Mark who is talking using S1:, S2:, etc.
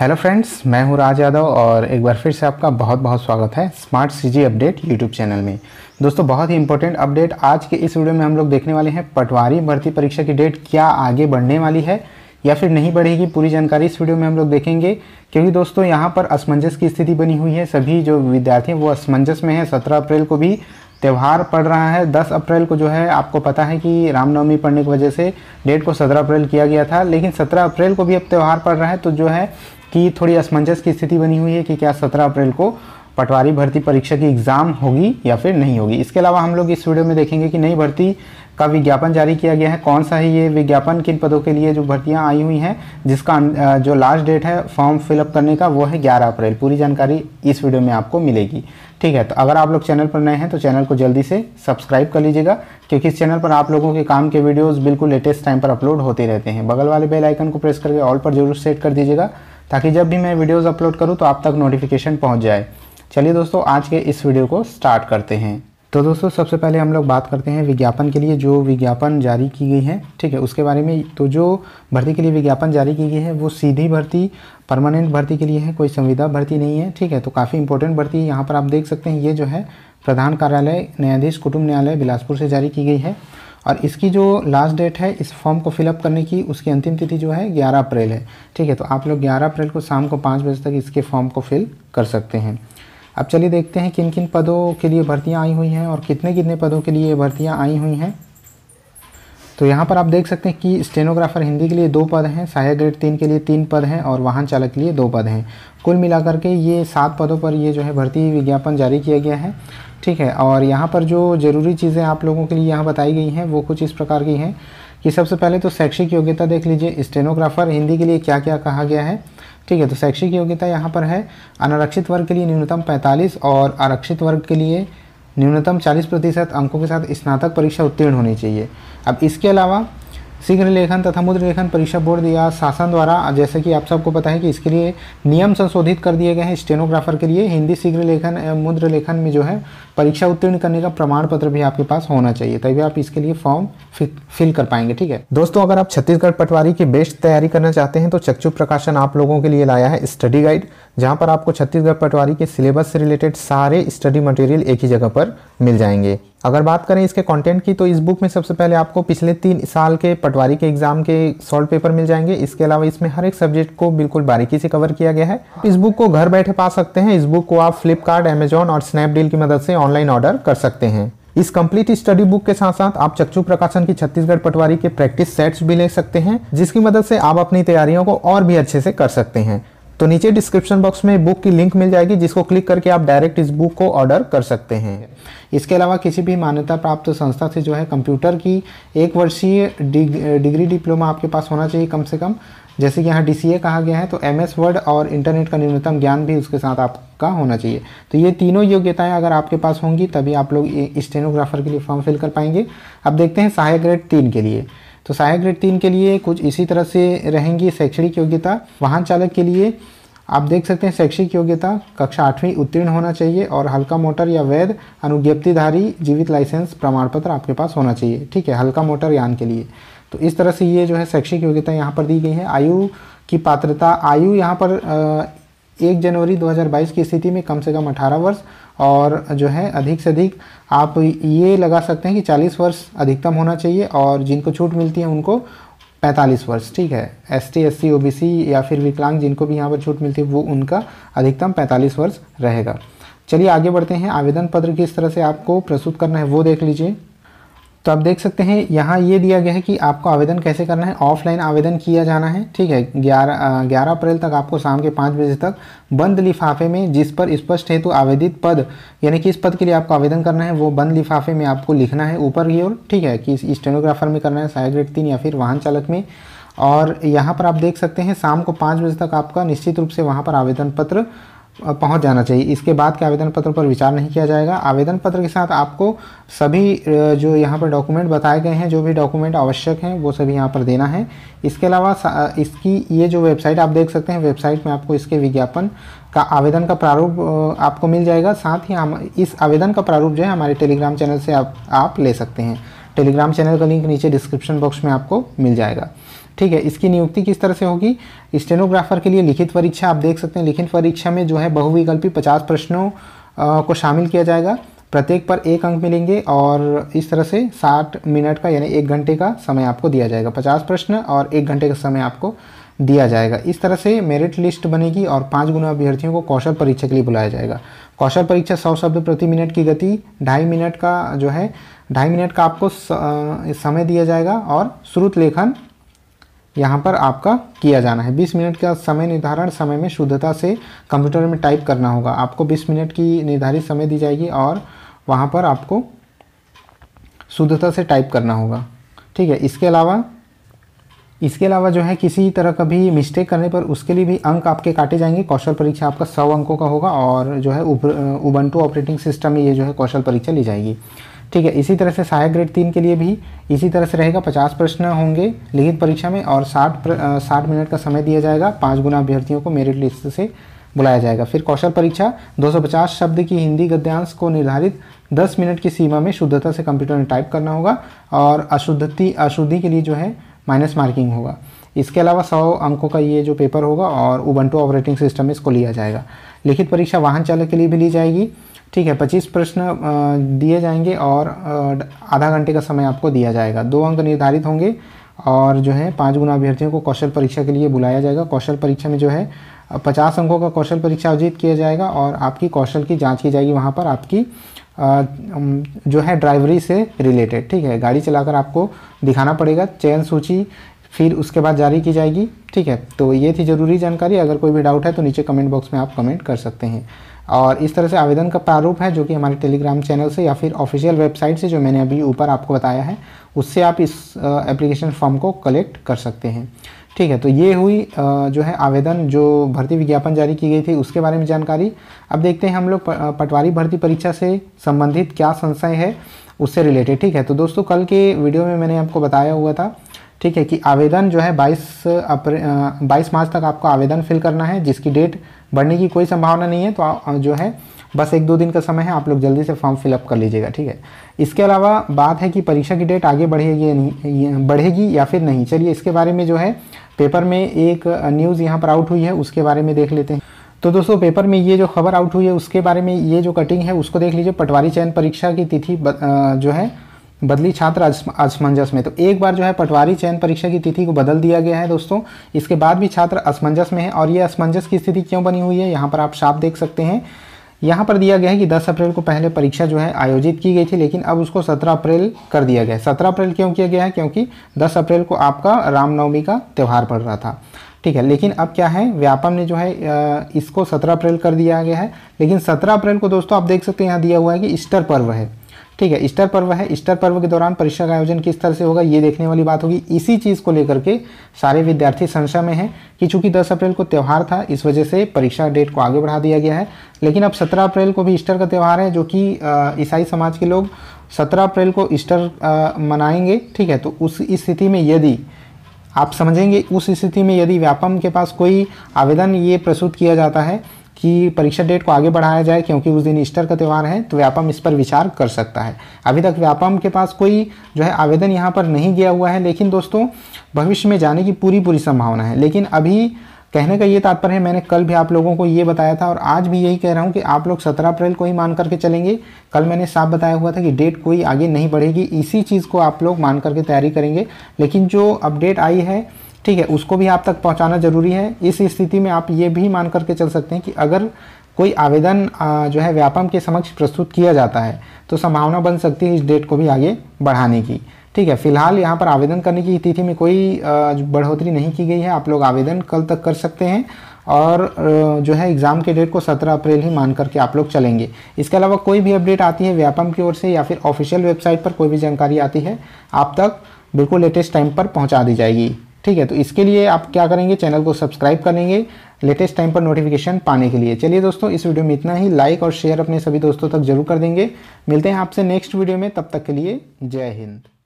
S1: hello friends मैं हूं राज यादव और एक बार फिर से आपका बहुत बहुत स्वागत है smart CG update YouTube channel में दोस्तों बहुत ही इंपॉर्टेंट अपडेट आज के इस वीडियो में हम लोग देखने वाले हैं पटवारी भर्ती परीक्षा की डेट क्या आगे बढ़ने वाली है या फिर नहीं बढ़ेगी पूरी जानकारी इस वीडियो में हम लोग देखेंगे क्योंकि दोस्तों यहाँ पर असमंजस की स्थिति बनी हुई है सभी जो विद्यार्थी हैं वो असमंजस में है सत्रह अप्रैल को भी त्यौहार पड़ रहा है 10 अप्रैल को जो है आपको पता है कि रामनवमी पड़ने की वजह से डेट को 17 अप्रैल किया गया था लेकिन 17 अप्रैल को भी अब त्यौहार पड़ रहा है तो जो है कि थोड़ी असमंजस की स्थिति बनी हुई है कि क्या सत्रह अप्रैल को पटवारी भर्ती परीक्षा की एग्ज़ाम होगी या फिर नहीं होगी इसके अलावा हम लोग इस वीडियो में देखेंगे कि नई भर्ती का विज्ञापन जारी किया गया है कौन सा है ये विज्ञापन किन पदों के लिए जो भर्तियां आई हुई हैं जिसका जो लास्ट डेट है फॉर्म फिलअप करने का वो है 11 अप्रैल पूरी जानकारी इस वीडियो में आपको मिलेगी ठीक है तो अगर आप लोग चैनल पर नए हैं तो चैनल को जल्दी से सब्सक्राइब कर लीजिएगा क्योंकि इस चैनल पर आप लोगों के काम के वीडियोज़ बिल्कुल लेटेस्ट टाइम पर अपलोड होते रहते हैं बगल वाले बेलाइकन को प्रेस करके ऑल पर जरूर सेट कर दीजिएगा ताकि जब भी मैं वीडियोस अपलोड करूँ तो आप तक नोटिफिकेशन पहुँच जाए चलिए दोस्तों आज के इस वीडियो को स्टार्ट करते हैं तो दोस्तों सबसे पहले हम लोग बात करते हैं विज्ञापन के लिए जो विज्ञापन जारी की गई है ठीक है उसके बारे में तो जो भर्ती के लिए विज्ञापन जारी की गई है वो सीधी भर्ती परमानेंट भर्ती के लिए है कोई संविदा भर्ती नहीं है ठीक है तो काफ़ी इंपॉर्टेंट भर्ती है यहाँ पर आप देख सकते हैं ये जो है प्रधान कार्यालय न्यायाधीश कुटुंब न्यायालय बिलासपुर से जारी की गई है और इसकी जो लास्ट डेट है इस फॉर्म को फिलअप करने की उसकी अंतिम तिथि जो है ग्यारह अप्रैल है ठीक है तो आप लोग ग्यारह अप्रैल को शाम को पाँच बजे तक इसके फॉर्म को फिल कर सकते हैं अब चलिए देखते हैं किन किन पदों के लिए भर्तियाँ आई हुई हैं और कितने कितने पदों के लिए भर्तियाँ आई हुई हैं तो यहाँ पर आप देख सकते हैं कि स्टेनोग्राफर हिंदी के लिए दो पद हैं सहायक ग्रेड तीन के लिए तीन पद हैं और वाहन चालक के लिए दो पद हैं कुल मिलाकर के ये सात पदों पर ये जो है भर्ती विज्ञापन जारी किया गया है ठीक है और यहाँ पर जो ज़रूरी चीज़ें आप लोगों के लिए यहाँ बताई गई हैं वो कुछ इस प्रकार की हैं कि सबसे पहले तो शैक्षिक योग्यता देख लीजिए स्टेनोग्राफर हिंदी के लिए क्या क्या कहा गया है ठीक है तो शैक्षिक योग्यता यहाँ पर है अनारक्षित वर्ग के लिए न्यूनतम पैंतालीस और आरक्षित वर्ग के लिए न्यूनतम 40 प्रतिशत अंकों के साथ स्नातक परीक्षा उत्तीर्ण होनी चाहिए अब इसके अलावा शीघ्र लेखन तथा मुद्र लेखन परीक्षा बोर्ड या शासन द्वारा जैसे कि आप सबको पता है कि इसके लिए नियम संशोधित कर दिए गए हैं स्टेनोग्राफर के लिए हिंदी शीघ्र लेखन एवं मुद्र लेखन में जो है परीक्षा उत्तीर्ण करने का प्रमाण पत्र भी आपके पास होना चाहिए तभी आप इसके लिए फॉर्म फिल कर पाएंगे ठीक है दोस्तों अगर आप छत्तीसगढ़ पटवारी की बेस्ट तैयारी करना चाहते हैं तो चक्षु प्रकाशन आप लोगों के लिए लाया है स्टडी गाइड जहाँ पर आपको छत्तीसगढ़ पटवारी के सिलेबस से रिलेटेड सारे स्टडी मटेरियल एक ही जगह पर मिल जाएंगे अगर बात करें इसके कंटेंट की तो इस बुक में सबसे पहले आपको पिछले तीन साल के पटवारी के एग्जाम के सॉल्व पेपर मिल जाएंगे इसके अलावा इसमें हर एक सब्जेक्ट को बिल्कुल बारीकी से कवर किया गया है इस बुक को घर बैठे पा सकते हैं इस बुक को आप फ्लिपकार्ट अमेजोन और स्नैपडील की मदद से ऑनलाइन ऑर्डर कर सकते हैं इस कंप्लीट स्टडी बुक के साथ साथ आप चक्षु प्रकाशन की छत्तीसगढ़ पटवारी के प्रैक्टिस सेट्स भी ले सकते हैं जिसकी मदद से आप अपनी तैयारियों को और भी अच्छे से कर सकते हैं तो नीचे डिस्क्रिप्शन बॉक्स में बुक की लिंक मिल जाएगी जिसको क्लिक करके आप डायरेक्ट इस बुक को ऑर्डर कर सकते हैं इसके अलावा किसी भी मान्यता प्राप्त संस्था से जो है कंप्यूटर की एक वर्षीय डिग, डिग्री डिप्लोमा आपके पास होना चाहिए कम से कम जैसे कि यहाँ डी कहा गया है तो एम एस वर्ड और इंटरनेट का न्यूनतम ज्ञान भी उसके साथ आपका होना चाहिए तो ये तीनों योग्यताएं अगर आपके पास होंगी तभी आप लोग स्टेनोग्राफर के लिए फॉर्म फिल कर पाएंगे अब देखते हैं सहायक ग्रेड तीन के लिए तो सहायक ग्रेड तीन के लिए कुछ इसी तरह से रहेंगी शैक्षणिक योग्यता वाहन चालक के लिए आप देख सकते हैं शैक्षिक योग्यता कक्षा आठवीं उत्तीर्ण होना चाहिए और हल्का मोटर या वैध अनुज्ञप्तिधारी जीवित लाइसेंस प्रमाण पत्र आपके पास होना चाहिए ठीक है हल्का मोटर यान के लिए तो इस तरह से ये जो है शैक्षिक योग्यता यहाँ पर दी गई है आयु की पात्रता आयु यहाँ पर एक जनवरी 2022 की स्थिति में कम से कम 18 वर्ष और जो है अधिक से अधिक आप ये लगा सकते हैं कि 40 वर्ष अधिकतम होना चाहिए और जिनको छूट मिलती है उनको 45 वर्ष ठीक है S T S C O B C या फिर विकलांग जिनको भी यहाँ पर छूट मिलती है वो उनका अधिकतम 45 वर्ष रहेगा चलिए आगे बढ़ते हैं आवेदन पत्र किस तरह से आपको प्रस्तुत करना है वो देख लीजिए तो आप देख सकते हैं यहाँ ये दिया गया है कि आपको आवेदन कैसे करना है ऑफलाइन आवेदन किया जाना है ठीक है ग्यारह ग्यारह अप्रैल तक आपको शाम के पाँच बजे तक बंद लिफाफे में जिस पर स्पष्ट हेतु तो आवेदित पद यानी कि इस पद के लिए आपको आवेदन करना है वो बंद लिफाफे में आपको लिखना है ऊपर की ओर ठीक है कि स्टेनोग्राफर में करना है सहायक ग्रेड तीन या फिर वाहन चालक में और यहाँ पर आप देख सकते हैं शाम को पाँच बजे तक आपका निश्चित रूप से वहाँ पर आवेदन पत्र पहुंच जाना चाहिए इसके बाद के आवेदन पत्र पर विचार नहीं किया जाएगा आवेदन पत्र के साथ आपको सभी जो यहाँ पर डॉक्यूमेंट बताए गए हैं जो भी डॉक्यूमेंट आवश्यक हैं वो सभी यहाँ पर देना है इसके अलावा इसकी ये जो वेबसाइट आप देख सकते हैं वेबसाइट में आपको इसके विज्ञापन का आवेदन का प्रारूप आपको मिल जाएगा साथ ही हम इस आवेदन का प्रारूप जो है हमारे टेलीग्राम चैनल से आप, आप ले सकते हैं टेलीग्राम चैनल का लिंक नीचे डिस्क्रिप्शन बॉक्स में आपको मिल जाएगा ठीक है इसकी नियुक्ति किस तरह से होगी स्टेनोग्राफर के लिए लिखित परीक्षा आप देख सकते हैं लिखित परीक्षा में जो है बहुविकल्पी पचास प्रश्नों को शामिल किया जाएगा प्रत्येक पर एक अंक मिलेंगे और इस तरह से साठ मिनट का यानी एक घंटे का समय आपको दिया जाएगा पचास प्रश्न और एक घंटे का समय आपको दिया जाएगा इस तरह से मेरिट लिस्ट बनेगी और पाँच गुना अभ्यर्थियों को कौशल परीक्षा के लिए बुलाया जाएगा कौशल परीक्षा सौ शब्द प्रति मिनट की गति ढाई मिनट का जो है ढाई मिनट का आपको समय दिया जाएगा और श्रुत लेखन यहाँ पर आपका किया जाना है 20 मिनट का समय निर्धारण समय में शुद्धता से कंप्यूटर में टाइप करना होगा आपको 20 मिनट की निर्धारित समय दी जाएगी और वहाँ पर आपको शुद्धता से टाइप करना होगा ठीक है इसके अलावा इसके अलावा जो है किसी तरह का भी मिस्टेक करने पर उसके लिए भी अंक आपके काटे जाएंगे कौशल परीक्षा आपका सौ अंकों का होगा और जो है उबंटू ऑपरेटिंग सिस्टम में ये जो है कौशल परीक्षा ली जाएगी ठीक है इसी तरह से सहायक ग्रेड तीन के लिए भी इसी तरह से रहेगा पचास प्रश्न होंगे लिखित परीक्षा में और साठ साठ मिनट का समय दिया जाएगा पाँच गुना अभ्यर्थियों को मेरिट लिस्ट से बुलाया जाएगा फिर कौशल परीक्षा 250 शब्द की हिंदी गद्यांश को निर्धारित 10 मिनट की सीमा में शुद्धता से कंप्यूटर में टाइप करना होगा और अशुद्धति अशुद्धि के लिए जो है माइनस मार्किंग होगा इसके अलावा सौ अंकों का ये जो पेपर होगा और उबंटू ऑपरेटिंग सिस्टम में इसको लिया जाएगा लिखित परीक्षा वाहन चालक के लिए भी ली जाएगी ठीक है पच्चीस प्रश्न दिए जाएंगे और आधा घंटे का समय आपको दिया जाएगा दो अंक निर्धारित होंगे और जो है पाँच गुना अभ्यर्थियों को कौशल परीक्षा के लिए बुलाया जाएगा कौशल परीक्षा में जो है पचास अंकों का कौशल परीक्षा आयोजित किया जाएगा और आपकी कौशल की जांच की जाएगी वहाँ पर आपकी जो है ड्राइवरी से रिलेटेड ठीक है गाड़ी चलाकर आपको दिखाना पड़ेगा चयन सूची फिर उसके बाद जारी की जाएगी ठीक है तो ये थी ज़रूरी जानकारी अगर कोई भी डाउट है तो नीचे कमेंट बॉक्स में आप कमेंट कर सकते हैं और इस तरह से आवेदन का प्रारूप है जो कि हमारे टेलीग्राम चैनल से या फिर ऑफिशियल वेबसाइट से जो मैंने अभी ऊपर आपको बताया है उससे आप इस एप्लीकेशन फॉर्म को कलेक्ट कर सकते हैं ठीक है तो ये हुई जो है आवेदन जो भर्ती विज्ञापन जारी की गई थी उसके बारे में जानकारी अब देखते हैं हम लोग पटवारी भर्ती परीक्षा से संबंधित क्या संशय है उससे रिलेटेड ठीक है तो दोस्तों कल के वीडियो में मैंने आपको बताया हुआ था ठीक है कि आवेदन जो है 22 अप्रैल 22 मार्च तक आपको आवेदन फिल करना है जिसकी डेट बढ़ने की कोई संभावना नहीं है तो जो है बस एक दो दिन का समय है आप लोग जल्दी से फॉर्म फिलअप कर लीजिएगा ठीक है इसके अलावा बात है कि परीक्षा की डेट आगे बढ़ेगी नहीं बढ़ेगी या फिर नहीं चलिए इसके बारे में जो है पेपर में एक न्यूज़ यहाँ पर आउट हुई है उसके बारे में देख लेते हैं तो दोस्तों पेपर में ये जो खबर आउट हुई है उसके बारे में ये जो कटिंग है उसको देख लीजिए पटवारी चयन परीक्षा की तिथि जो है बदली छात्र असमंजस में तो एक बार जो है पटवारी चयन परीक्षा की तिथि को बदल दिया गया है दोस्तों इसके बाद भी छात्र असमंजस में है और ये असमंजस की स्थिति क्यों बनी हुई है यहाँ पर आप साफ देख सकते हैं यहाँ पर दिया गया है कि 10 अप्रैल को पहले परीक्षा जो है आयोजित की गई थी लेकिन अब उसको 17 अप्रैल कर दिया गया है 17 अप्रैल क्यों किया गया है क्योंकि 10 अप्रैल को आपका रामनवमी का त्यौहार पड़ रहा था ठीक है लेकिन अब क्या है व्यापम ने जो है इसको 17 अप्रैल कर दिया गया है लेकिन 17 अप्रैल को दोस्तों आप देख सकते हैं यहाँ दिया हुआ है कि ईस्टर पर्व है ठीक है ईस्टर पर्व है ईस्टर पर्व के दौरान परीक्षा का आयोजन किस तरह से होगा ये देखने वाली बात होगी इसी चीज़ को लेकर के सारे विद्यार्थी संशय में हैं कि चूंकि 10 अप्रैल को त्यौहार था इस वजह से परीक्षा डेट को आगे बढ़ा दिया गया है लेकिन अब 17 अप्रैल को भी ईस्टर का त्यौहार है जो कि ईसाई समाज के लोग सत्रह अप्रैल को ईस्टर मनाएंगे ठीक है तो उस स्थिति में यदि आप समझेंगे उस स्थिति में यदि व्यापम के पास कोई आवेदन ये प्रस्तुत किया जाता है कि परीक्षा डेट को आगे बढ़ाया जाए क्योंकि उस दिन ईस्टर का त्यौहार है तो व्यापम इस पर विचार कर सकता है अभी तक व्यापम के पास कोई जो है आवेदन यहाँ पर नहीं गया हुआ है लेकिन दोस्तों भविष्य में जाने की पूरी पूरी संभावना है लेकिन अभी कहने का ये तात्पर्य है मैंने कल भी आप लोगों को ये बताया था और आज भी यही कह रहा हूँ कि आप लोग सत्रह अप्रैल को ही मान करके चलेंगे कल मैंने साफ बताया हुआ था कि डेट कोई आगे नहीं बढ़ेगी इसी चीज़ को आप लोग मान करके तैयारी करेंगे लेकिन जो अपडेट आई है ठीक है उसको भी आप तक पहुँचाना जरूरी है इस स्थिति में आप ये भी मान करके चल सकते हैं कि अगर कोई आवेदन जो है व्यापम के समक्ष प्रस्तुत किया जाता है तो संभावना बन सकती है इस डेट को भी आगे बढ़ाने की ठीक है फिलहाल यहाँ पर आवेदन करने की तिथि में कोई बढ़ोतरी नहीं की गई है आप लोग आवेदन कल तक कर सकते हैं और जो है एग्ज़ाम के डेट को 17 अप्रैल ही मान करके आप लोग चलेंगे इसके अलावा कोई भी अपडेट आती है व्यापम की ओर से या फिर ऑफिशियल वेबसाइट पर कोई भी जानकारी आती है आप तक बिल्कुल लेटेस्ट टाइम पर पहुँचा दी जाएगी ठीक है तो इसके लिए आप क्या करेंगे चैनल को सब्सक्राइब करेंगे लेटेस्ट टाइम पर नोटिफिकेशन पाने के लिए चलिए दोस्तों इस वीडियो में इतना ही लाइक और शेयर अपने सभी दोस्तों तक जरूर कर देंगे मिलते हैं आपसे नेक्स्ट वीडियो में तब तक के लिए जय हिंद